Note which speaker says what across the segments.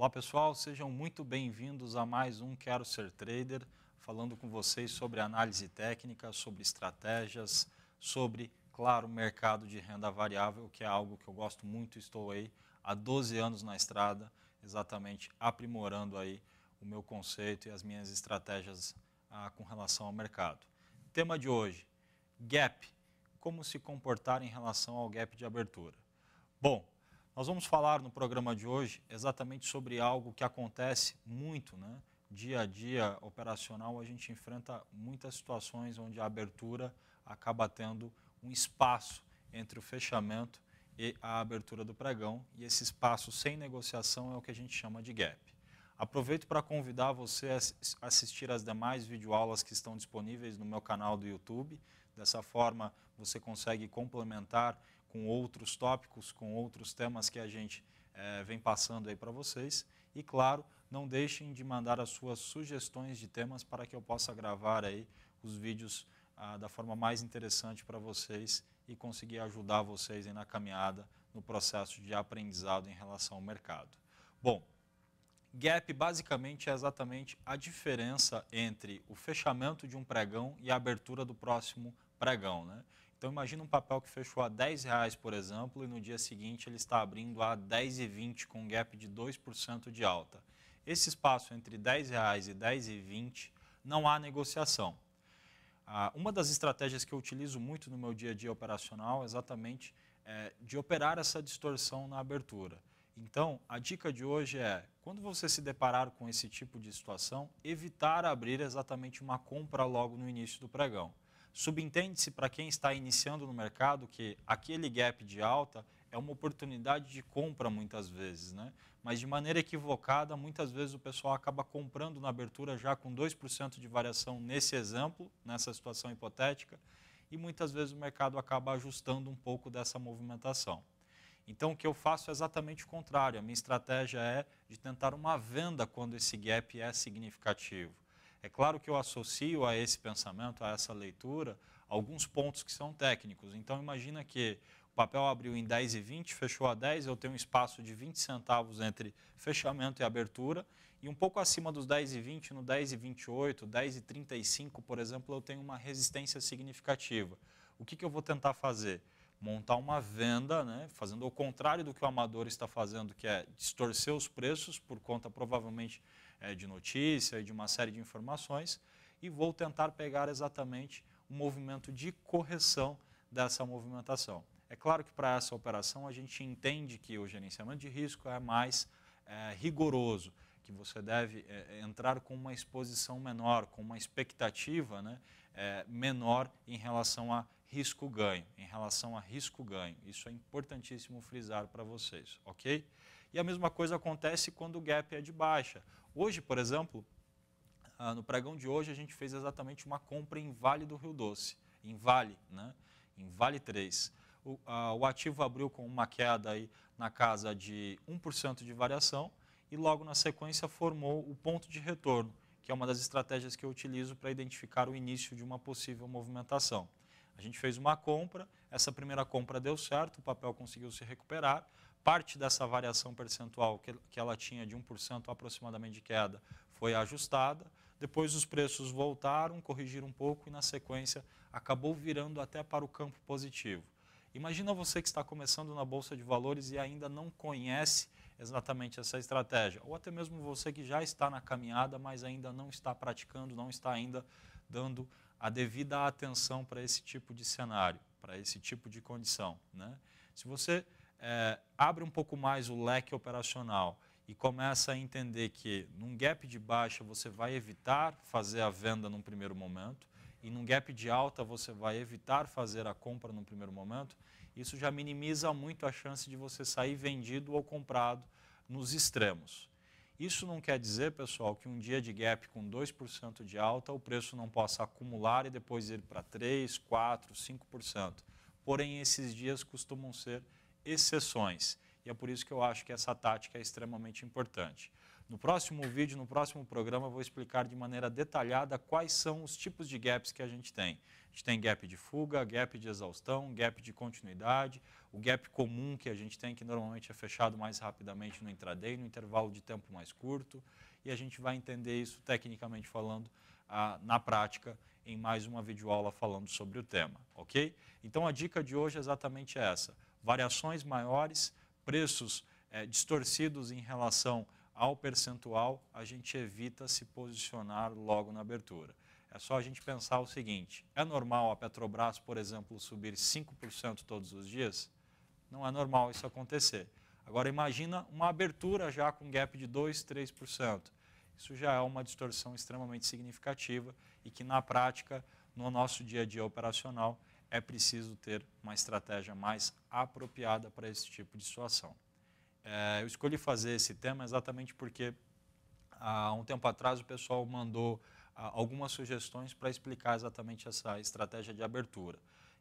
Speaker 1: Olá pessoal, sejam muito bem-vindos a mais um Quero Ser Trader, falando com vocês sobre análise técnica, sobre estratégias, sobre, claro, mercado de renda variável, que é algo que eu gosto muito, estou aí há 12 anos na estrada, exatamente aprimorando aí o meu conceito e as minhas estratégias ah, com relação ao mercado. Tema de hoje, gap, como se comportar em relação ao gap de abertura. Bom, nós vamos falar no programa de hoje exatamente sobre algo que acontece muito, né? Dia a dia operacional, a gente enfrenta muitas situações onde a abertura acaba tendo um espaço entre o fechamento e a abertura do pregão, e esse espaço sem negociação é o que a gente chama de gap. Aproveito para convidar você a assistir as demais videoaulas que estão disponíveis no meu canal do YouTube. Dessa forma, você consegue complementar com outros tópicos, com outros temas que a gente é, vem passando aí para vocês. E claro, não deixem de mandar as suas sugestões de temas para que eu possa gravar aí os vídeos ah, da forma mais interessante para vocês e conseguir ajudar vocês na caminhada, no processo de aprendizado em relação ao mercado. Bom, gap basicamente é exatamente a diferença entre o fechamento de um pregão e a abertura do próximo pregão. Né? Então imagina um papel que fechou a 10 reais, por exemplo, e no dia seguinte ele está abrindo a 10,20 com um gap de 2% de alta. Esse espaço entre 10 reais e 10,20 não há negociação. Ah, uma das estratégias que eu utilizo muito no meu dia a dia operacional é exatamente é, de operar essa distorção na abertura. Então, a dica de hoje é, quando você se deparar com esse tipo de situação, evitar abrir exatamente uma compra logo no início do pregão. Subentende-se para quem está iniciando no mercado que aquele gap de alta é uma oportunidade de compra muitas vezes, né? mas de maneira equivocada, muitas vezes o pessoal acaba comprando na abertura já com 2% de variação nesse exemplo, nessa situação hipotética, e muitas vezes o mercado acaba ajustando um pouco dessa movimentação. Então, o que eu faço é exatamente o contrário. A minha estratégia é de tentar uma venda quando esse gap é significativo. É claro que eu associo a esse pensamento, a essa leitura, alguns pontos que são técnicos. Então, imagina que o papel abriu em 10 e 20, fechou a 10, eu tenho um espaço de 20 centavos entre fechamento e abertura, e um pouco acima dos 10 e 20, no 10 e 28, 10 e 35, por exemplo, eu tenho uma resistência significativa. O que, que eu vou tentar fazer? montar uma venda, né, fazendo o contrário do que o amador está fazendo, que é distorcer os preços por conta provavelmente é, de notícia e de uma série de informações e vou tentar pegar exatamente o movimento de correção dessa movimentação. É claro que para essa operação a gente entende que o gerenciamento de risco é mais é, rigoroso, que você deve é, entrar com uma exposição menor, com uma expectativa né, é, menor em relação a risco-ganho, em relação a risco-ganho. Isso é importantíssimo frisar para vocês, ok? E a mesma coisa acontece quando o gap é de baixa Hoje, por exemplo, ah, no pregão de hoje a gente fez exatamente uma compra em Vale do Rio Doce, em Vale, né? em Vale 3. O, a, ah, o ativo abriu com uma queda aí na casa de 1% de variação e logo na sequência formou o ponto de retorno, que é uma das estratégias que eu utilizo para identificar o início de uma possível movimentação. A gente fez uma compra, essa primeira compra deu certo, o papel conseguiu se recuperar, Parte dessa variação percentual que, que ela tinha de 1% aproximadamente de queda foi ajustada. Depois os preços voltaram, corrigiram um pouco e na sequência acabou virando até para o campo positivo. Imagina você que está começando na bolsa de valores e ainda não conhece exatamente essa estratégia, ou até mesmo você que já está na caminhada, mas ainda não está praticando, não está ainda dando a devida atenção para esse tipo de cenário, para esse tipo de condição. Né? Se você é, abre um pouco mais o leque operacional e começa a entender que num gap de baixa você vai evitar fazer a venda num primeiro momento e num gap de alta você vai evitar fazer a compra num primeiro momento, isso já minimiza muito a chance de você sair vendido ou comprado nos extremos. Isso não quer dizer, pessoal, que um dia de gap com 2% de alta o preço não possa acumular e depois ir para 3, 4, 5%. Porém, esses dias costumam ser exceções. E é por isso que eu acho que essa tática é extremamente importante. No próximo vídeo, no próximo programa, eu vou explicar de maneira detalhada quais são os tipos de gaps que a gente tem. A gente tem gap de fuga, gap de exaustão, gap de continuidade, o gap comum que a gente tem, que normalmente é fechado mais rapidamente no intraday, no intervalo de tempo mais curto, e a gente vai entender isso tecnicamente falando na prática em mais uma videoaula falando sobre o tema, ok? Então a dica de hoje é exatamente essa variações maiores, preços é, distorcidos em relação ao percentual, a gente evita se posicionar logo na abertura. É só a gente pensar o seguinte: é normal a Petrobras, por exemplo, subir 5% todos os dias? Não é normal isso acontecer. Agora imagina uma abertura já com gap de 2, 3%. Isso já é uma distorção extremamente significativa e que na prática, no nosso dia a dia operacional, é preciso ter uma estratégia mais apropriada para esse tipo de situação. É, eu escolhi fazer esse tema exatamente porque há um tempo atrás o pessoal mandou algumas sugestões para explicar exatamente essa estratégia de abertura.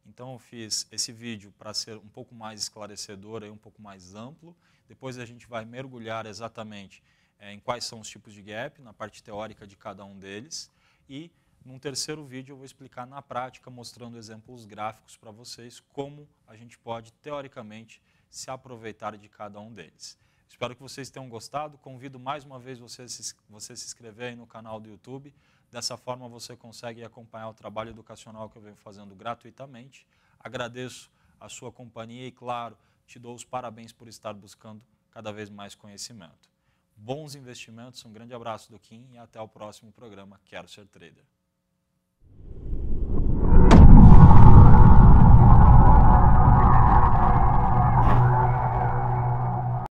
Speaker 1: Então eu fiz esse vídeo para ser um pouco mais esclarecedor e um pouco mais amplo. Depois a gente vai mergulhar exatamente é, em quais são os tipos de gap, na parte teórica de cada um deles e num terceiro vídeo eu vou explicar na prática, mostrando exemplos gráficos para vocês, como a gente pode, teoricamente, se aproveitar de cada um deles. Espero que vocês tenham gostado. Convido mais uma vez você se, você se inscrever aí no canal do YouTube. Dessa forma você consegue acompanhar o trabalho educacional que eu venho fazendo gratuitamente. Agradeço a sua companhia e, claro, te dou os parabéns por estar buscando cada vez mais conhecimento. Bons investimentos, um grande abraço do Kim e até o próximo programa Quero Ser Trader.